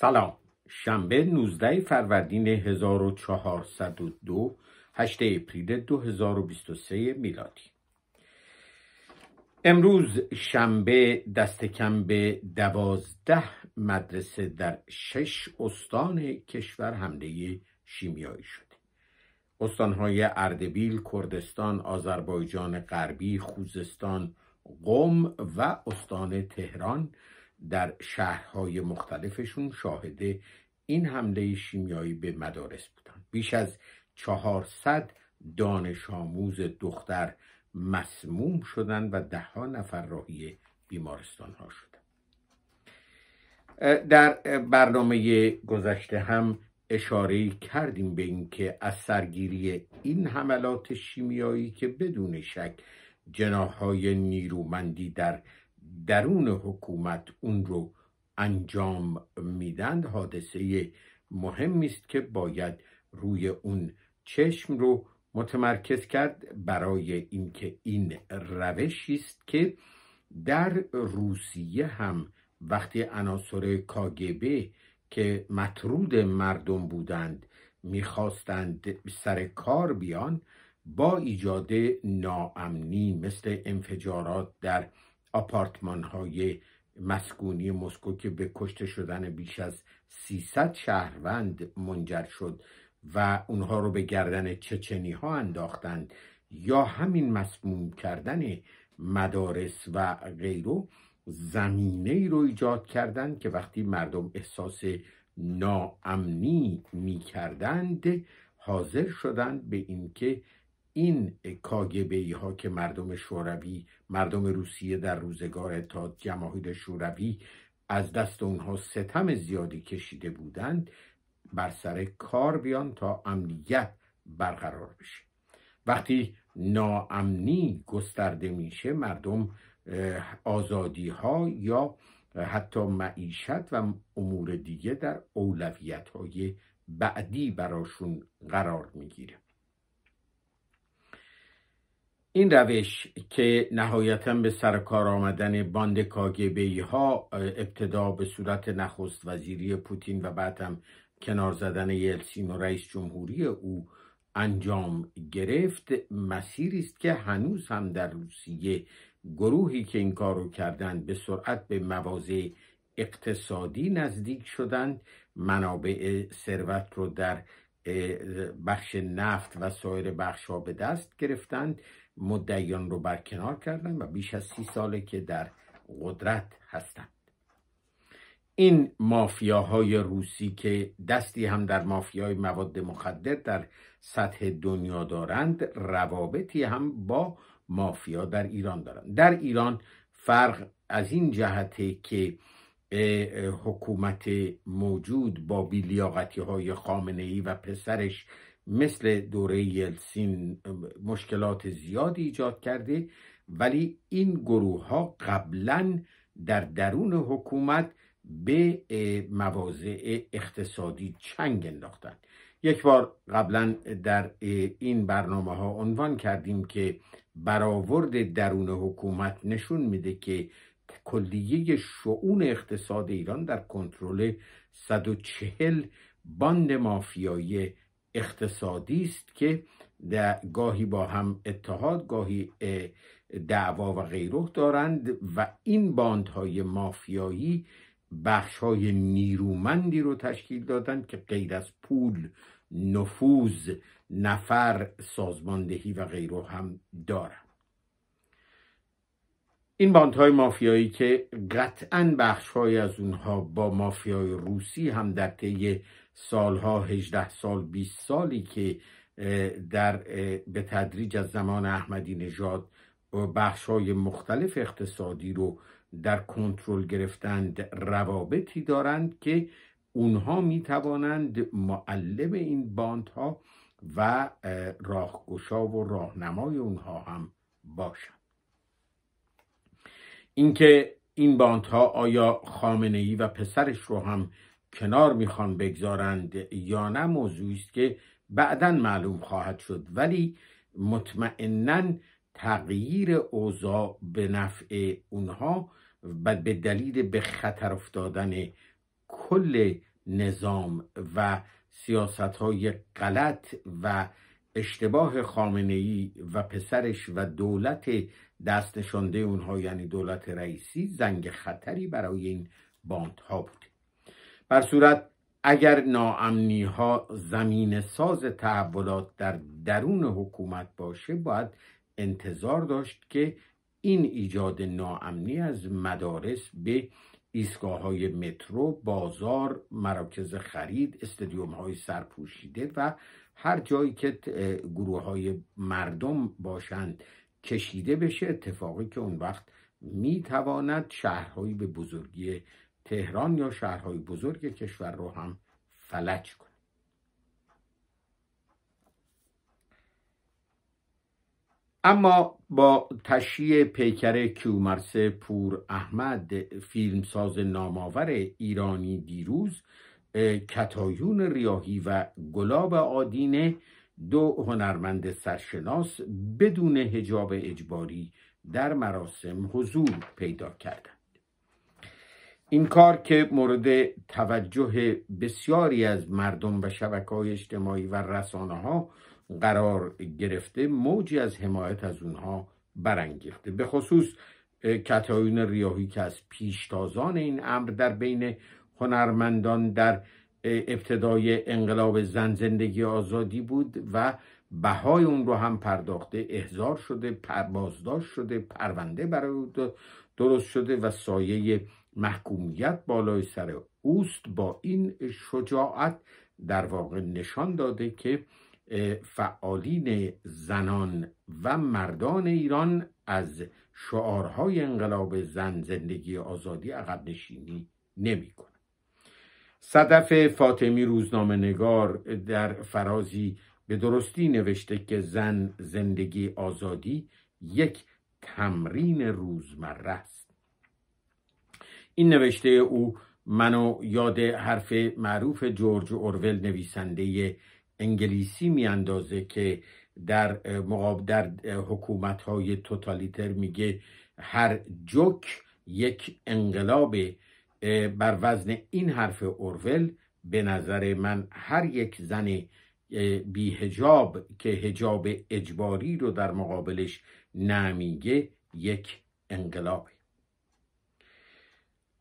سلام شنبه 19 فروردین 1402 8 اپریل 2023 میلادی امروز شنبه دست کم به دوازده مدرسه در شش استان کشور حمله شیمیایی شده استانهای اردبیل، کردستان، آذربایجان غربی، خوزستان، قم و استان تهران در شهرهای مختلفشون شاهد این حمله شیمیایی به مدارس بودند بیش از 400 دانش آموز دختر مسموم شدند و ها نفر راهی بیمارستان ها شدند در برنامه گذشته هم اشاره کردیم به اینکه از سرگیری این حملات شیمیایی که بدون شک جناهای نیرومندی در درون حکومت اون رو انجام میدند حادثه مهمی است که باید روی اون چشم رو متمرکز کرد برای اینکه این, این روشی است که در روسیه هم وقتی عناصر کاگبه که مطرود مردم بودند میخواستند سر کار بیان با ایجاد ناامنی مثل انفجارات در آپارتمان های مسکونی مسکو که به کشته شدن بیش از 300 شهروند منجر شد و اونها رو به گردن چچنی ها انداختند یا همین مسموم کردن مدارس و غیرو زمینه ای رو ایجاد کردند که وقتی مردم احساس ناامنی می کردند حاضر شدند به اینکه این کاگبه ها که مردم شوروی مردم روسیه در روزگار تا جماهیر شوروی از دست اونها ستم زیادی کشیده بودند بر سر کار بیان تا امنیت برقرار بشه وقتی ناامنی گسترده میشه مردم آزادی ها یا حتی معیشت و امور دیگه در اولویت های بعدی براشون قرار میگیره این روش که نهایتا به سرکار آمدن باند کاگبی ها ابتدا به صورت نخست وزیری پوتین و بعد هم کنار زدن یلسین و رئیس جمهوری او انجام گرفت مسیری است که هنوز هم در روسیه گروهی که این کار رو کردند به سرعت به مواضع اقتصادی نزدیک شدند منابع ثروت رو در بخش نفت و سایر بخش ها به دست گرفتند مدعیان رو برکنار کردن و بیش از سی ساله که در قدرت هستند این مافیاهای روسی که دستی هم در مافیای مواد مخدر در سطح دنیا دارند روابطی هم با مافیا در ایران دارند در ایران فرق از این جهته که حکومت موجود با بیلیاقتی های خامنه ای و پسرش مثل دوره یلسین مشکلات زیادی ایجاد کرده ولی این گروه ها قبلا در درون حکومت به مواضع اقتصادی چنگ انداختن یک بار قبلا در این برنامه ها عنوان کردیم که برآورد درون حکومت نشون میده که کلیه شعون اقتصاد ایران در کنترل 140 باند مافیایی اقتصادی است که گاهی با هم اتحاد گاهی دعوا و غیره دارند و این باندهای مافیایی بخش های نیرومندی رو تشکیل دادند که غیر از پول نفوذ نفر سازماندهی و غیره هم دارند این باندهای مافیایی که قطعا بخشهایی از اونها با مافیای روسی هم در طی سالها 18 سال 20 سالی که در به تدریج از زمان احمدی نژاد بخش های مختلف اقتصادی رو در کنترل گرفتند روابطی دارند که اونها می توانند معلم این باندها و راهگشا و راهنمای اونها هم باشند اینکه این باندها آیا خامنه ای و پسرش رو هم کنار میخوان بگذارند یا نه موضوعی است که بعدا معلوم خواهد شد ولی مطمئنا تغییر اوضاع به نفع اونها و به دلیل به خطر افتادن کل نظام و سیاست های غلط و اشتباه خامنه ای و پسرش و دولت دست نشانده اونها یعنی دولت رئیسی زنگ خطری برای این باندها بود بر صورت اگر ناامنی ها زمین ساز تحولات در درون حکومت باشه باید انتظار داشت که این ایجاد ناامنی از مدارس به ایستگاه های مترو، بازار، مراکز خرید، استادیوم های سرپوشیده و هر جایی که گروه های مردم باشند کشیده بشه اتفاقی که اون وقت میتواند شهرهایی به بزرگی تهران یا شهرهای بزرگ کشور رو هم فلج کنه اما با تشییع پیکر کیومرس پور احمد فیلمساز نامآور ایرانی دیروز کتایون ریاهی و گلاب آدینه دو هنرمند سرشناس بدون هجاب اجباری در مراسم حضور پیدا کردند این کار که مورد توجه بسیاری از مردم و شبکه های اجتماعی و رسانه ها قرار گرفته موجی از حمایت از اونها برانگیخته به خصوص کتایون ریاهی که از پیشتازان این امر در بین هنرمندان در ابتدای انقلاب زن زندگی آزادی بود و بهای اون رو هم پرداخته احضار شده بازداشت شده پرونده برای درست شده و سایه محکومیت بالای سر اوست با این شجاعت در واقع نشان داده که فعالین زنان و مردان ایران از شعارهای انقلاب زن زندگی آزادی عقب نشینی نمی کنه. صدف فاطمی روزنامه نگار در فرازی به درستی نوشته که زن زندگی آزادی یک تمرین روزمره است این نوشته او منو یاد حرف معروف جورج اورول نویسنده انگلیسی میاندازه که در مقابل در حکومت های توتالیتر میگه هر جوک یک انقلاب بر وزن این حرف اورول به نظر من هر یک زن هجاب که هجاب اجباری رو در مقابلش نمیگه یک انقلابه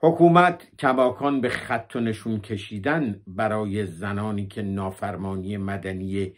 حکومت کماکان به خط و نشون کشیدن برای زنانی که نافرمانی مدنی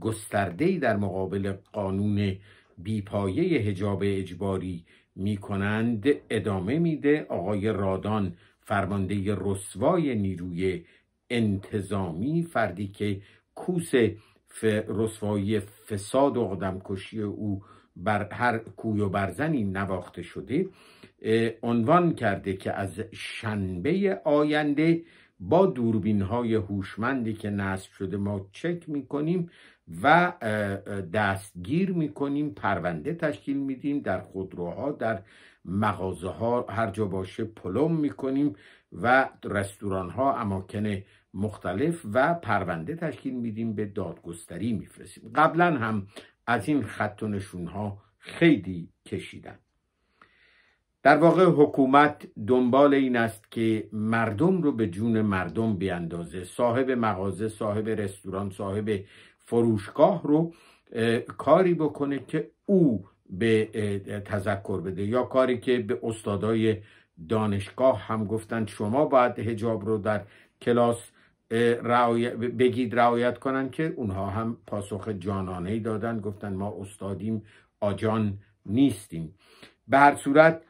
گستردهی در مقابل قانون بیپایه هجاب اجباری می کنند ادامه میده آقای رادان فرمانده رسوای نیروی انتظامی فردی که کوس رسوایی فساد و کشی او بر هر کوی و برزنی نواخته شده عنوان کرده که از شنبه آینده با دوربین های هوشمندی که نصب شده ما چک میکنیم و دستگیر میکنیم پرونده تشکیل میدیم در خودروها در مغازه ها هر جا باشه پلم میکنیم و رستوران ها اماکن مختلف و پرونده تشکیل میدیم به دادگستری میفرستیم قبلا هم از این خط و نشون ها خیلی کشیدن در واقع حکومت دنبال این است که مردم رو به جون مردم بیاندازه صاحب مغازه صاحب رستوران صاحب فروشگاه رو کاری بکنه که او به تذکر بده یا کاری که به استادای دانشگاه هم گفتن شما باید هجاب رو در کلاس بگید رعایت کنن که اونها هم پاسخ جانانه ای دادن گفتن ما استادیم آجان نیستیم به هر صورت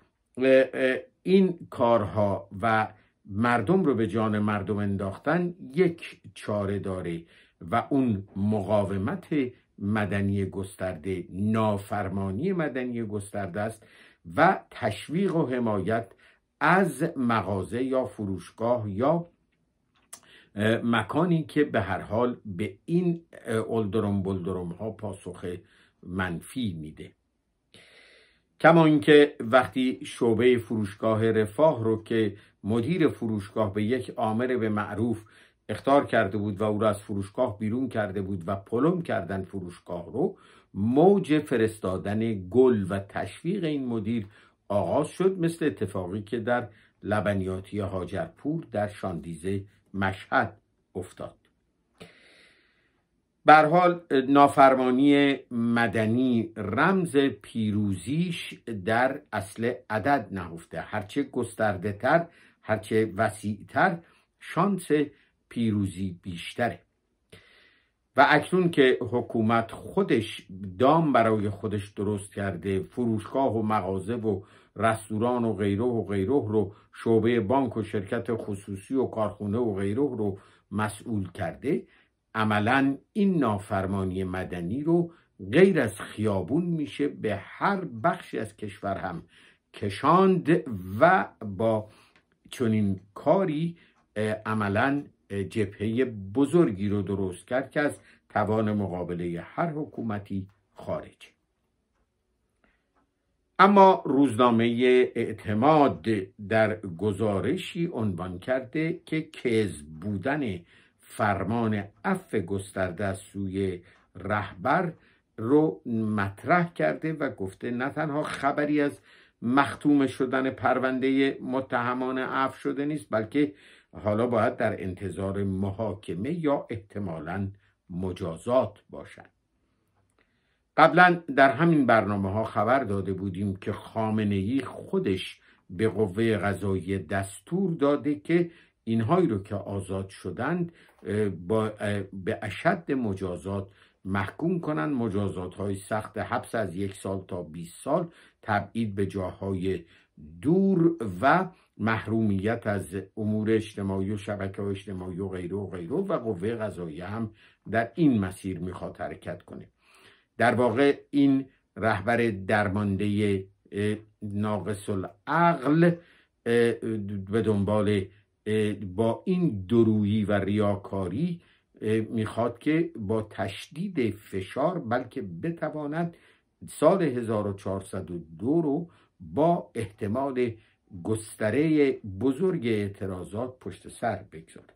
این کارها و مردم رو به جان مردم انداختن یک چاره داره و اون مقاومت مدنی گسترده نافرمانی مدنی گسترده است و تشویق و حمایت از مغازه یا فروشگاه یا مکانی که به هر حال به این اولدروم بلدروم ها پاسخ منفی میده کما اینکه وقتی شعبه فروشگاه رفاه رو که مدیر فروشگاه به یک عامر به معروف اختار کرده بود و او را از فروشگاه بیرون کرده بود و پلم کردن فروشگاه رو موج فرستادن گل و تشویق این مدیر آغاز شد مثل اتفاقی که در لبنیاتی هاجرپور در شاندیزه مشهد افتاد بر حال نافرمانی مدنی رمز پیروزیش در اصل عدد نهفته هرچه گسترده تر هرچه وسیعتر شانس پیروزی بیشتره و اکنون که حکومت خودش دام برای خودش درست کرده فروشگاه و مغازه و رستوران و غیره و غیره رو شعبه بانک و شرکت خصوصی و کارخونه و غیره رو مسئول کرده عملا این نافرمانی مدنی رو غیر از خیابون میشه به هر بخشی از کشور هم کشاند و با چنین کاری عملا جبهه بزرگی رو درست کرد که از توان مقابله هر حکومتی خارجه اما روزنامه اعتماد در گزارشی عنوان کرده که کز بودن فرمان اف گسترده سوی رهبر رو مطرح کرده و گفته نه تنها خبری از مختوم شدن پرونده متهمان اف شده نیست بلکه حالا باید در انتظار محاکمه یا احتمالا مجازات باشد قبلا در همین برنامه ها خبر داده بودیم که خامنه خودش به قوه قضایی دستور داده که اینهایی رو که آزاد شدند با به اشد مجازات محکوم کنند مجازات های سخت حبس از یک سال تا 20 سال تبعید به جاهای دور و محرومیت از امور اجتماعی و شبکه اجتماعی و غیره و غیره و قوه قضایی هم در این مسیر میخواد حرکت کنه در واقع این رهبر درمانده ناقص العقل به دنبال با این درویی و ریاکاری میخواد که با تشدید فشار بلکه بتواند سال 1402 رو با احتمال گستره بزرگ اعتراضات پشت سر بگذارد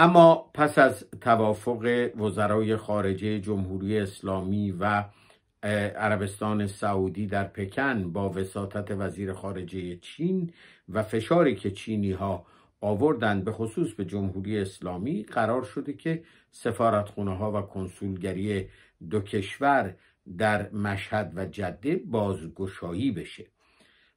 اما پس از توافق وزرای خارجه جمهوری اسلامی و عربستان سعودی در پکن با وساطت وزیر خارجه چین و فشاری که چینی ها آوردند به خصوص به جمهوری اسلامی قرار شده که سفارتخونه ها و کنسولگری دو کشور در مشهد و جده بازگشایی بشه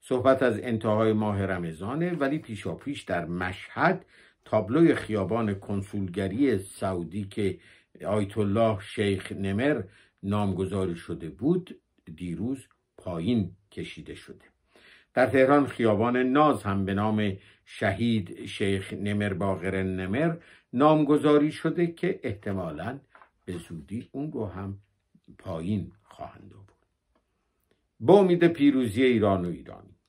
صحبت از انتهای ماه رمضانه ولی پیشاپیش در مشهد تابلوی خیابان کنسولگری سعودی که آیت الله شیخ نمر نامگذاری شده بود دیروز پایین کشیده شده در تهران خیابان ناز هم به نام شهید شیخ نمر باقر نمر نامگذاری شده که احتمالا به زودی اون رو هم پایین خواهند آورد با امید پیروزی ایران و ایرانی